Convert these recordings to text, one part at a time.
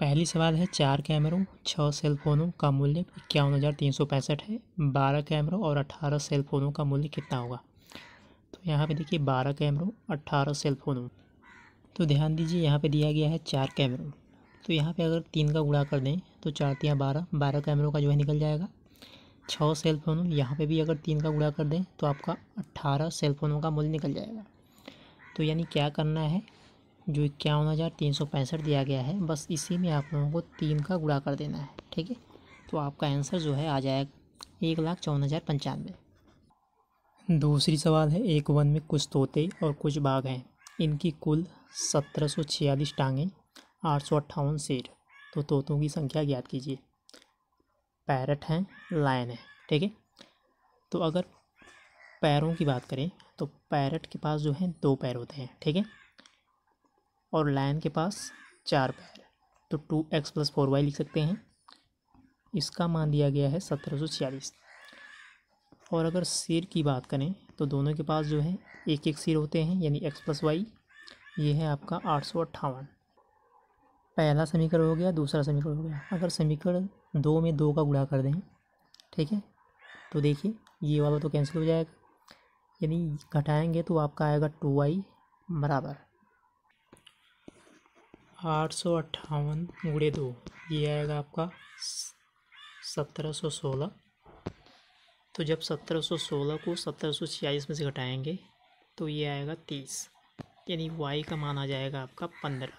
पहली सवाल है चार कैमरों छः सेल फोनों का मूल्य इक्यावन हज़ार तीन सौ पैंसठ है बारह कैमरों और अट्ठारह सेल फोनों का मूल्य कितना होगा तो यहाँ पे देखिए बारह कैमरों अट्ठारह सेल फोनों तो ध्यान दीजिए यहाँ पे दिया गया है चार कैमरों तो यहाँ पे अगर तीन का गुड़ा कर दें तो चार तिया बारह बारह कैमरों का जो है निकल जाएगा छः सेल फोनों यहाँ पर भी अगर तीन का गुड़ा कर दें तो आपका अट्ठारह सेल फोनों का मूल्य निकल जाएगा तो यानी क्या करना है जो इक्यावन हज़ार तीन सौ पैंसठ दिया गया है बस इसी में आप लोगों को तीन का गुड़ा कर देना है ठीक है तो आपका आंसर जो है आ जाएगा एक लाख चौवन हज़ार पंचानवे दूसरी सवाल है एक वन में कुछ तोते और कुछ बाघ हैं इनकी कुल सत्रह सौ छियालीस टांगें आठ सौ अट्ठावन शेर तो तोतों की संख्या ज्ञात कीजिए पैरट हैं लायन है ठीक है तो अगर पैरों की बात करें तो पैरट के पास जो है दो पैर होते हैं ठीक है और लाइन के पास चार पैर तो two X plus four Y लिख सकते हैं इसका मान दिया गया है सत्रह सौ छियालीस और अगर सिर की बात करें तो दोनों के पास जो है एक एक सिर होते हैं यानी एक्स प्लस वाई ये है आपका आठ सौ अट्ठावन पहला समीकरण हो गया दूसरा समीकरण हो गया अगर समीकरण दो में दो का गुणा कर दें ठीक है तो देखिए ये वाला तो कैंसिल हो जाएगा यानी घटाएंगे तो आपका आएगा टू वाई बराबर आठ सौ अट्ठावन गुड़े दो ये आएगा आपका सत्रह सौ सोलह तो जब सत्रह सौ सोलह को सत्रह सौ छियालीस में से घटाएंगे तो ये आएगा तीस यानी वाई का मान आ जाएगा आपका पंद्रह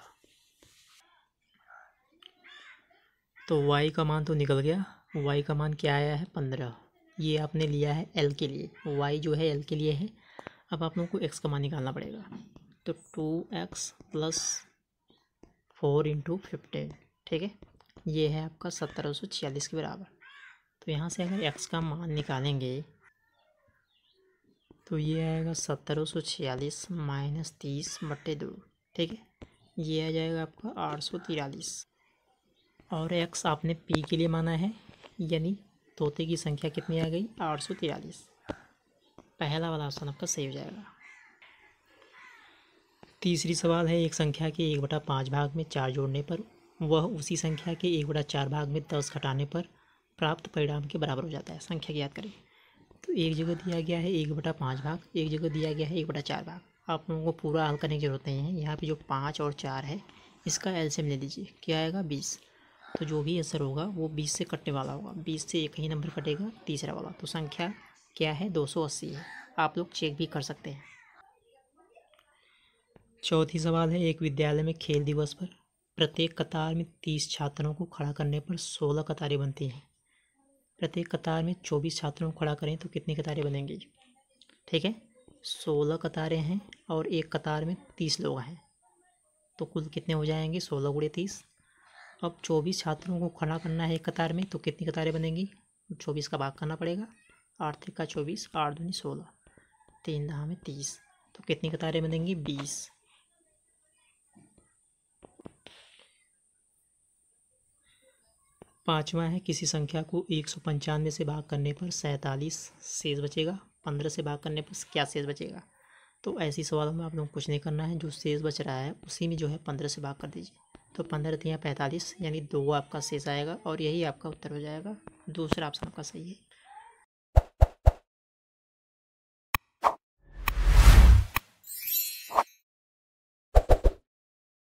तो वाई का मान तो निकल गया वाई का मान क्या आया है पंद्रह ये आपने लिया है एल के लिए वाई जो है एल के लिए है अब आप लोगों को एक्स का मान निकालना पड़ेगा तो two X plus four into fifteen ठीक है ये है आपका सत्रह सौ छियालीस के बराबर तो यहाँ से अगर एक्स का मान निकालेंगे तो ये आएगा सत्रह सौ छियालीस माइनस तीस बटे दो ठीक है ये आ जाएगा आपका आठ सौ तिरालीस और एक्स आपने पी के लिए माना है यानी तोते की संख्या कितनी आ गई आठ सौ तिरालीस पहला वाला ऑप्शन आपका सही हो जाएगा तीसरी सवाल है एक संख्या के एक बटा पाँच भाग में चार जोड़ने पर वह उसी संख्या के एक बटा चार भाग में दस घटाने पर प्राप्त परिणाम के बराबर हो जाता है संख्या याद करें तो एक जगह दिया गया है एक बटा पाँच भाग एक जगह दिया गया है एक बटा चार भाग आप लोगों को पूरा हल करने की जरूरत नहीं है यहाँ पे जो पाँच और चार है इसका एलसीएम ले लीजिए क्या आएगा बीस तो जो भी असर होगा वो बीस से कटने वाला होगा बीस से एक ही नंबर कटेगा तीसरा वाला तो संख्या क्या है दो सौ अस्सी है आप लोग चेक भी कर सकते हैं चौथी सवाल है एक विद्यालय में खेल दिवस पर प्रत्येक कतार में तीस छात्रों को खड़ा करने पर सोलह कतारें बनती हैं प्रत्येक कतार में चौबीस छात्रों को खड़ा करें तो कितनी कतारें बनेंगी ठीक है सोलह कतारें हैं और एक कतार में तीस लोग हैं तो कुल कितने हो जाएंगे सोलह गुड़े तीस अब चौबीस छात्रों को खड़ा करना है एक कतार में तो कितनी कतारें बनेंगी चौबीस का भाग करना पड़ेगा आठ तिक्का चौबीस आठ दूनी सोलह तीन दहा में तीस तो कितनी कतारें बनेंगी बीस पाँचवा है किसी संख्या को एक सौ पंचानवे से भाग करने पर सैंतालीस शेष बचेगा पंद्रह से भाग करने पर क्या शेष बचेगा तो ऐसी सवालों में आप लोगों को कुछ नहीं करना है जो शेष बच रहा है उसी में जो है पंद्रह से भाग कर दीजिए तो पंद्रह या पैंतालीस यानी दो आपका शेष आएगा और यही आपका उत्तर हो जाएगा दूसरा ऑप्शन आपका सही है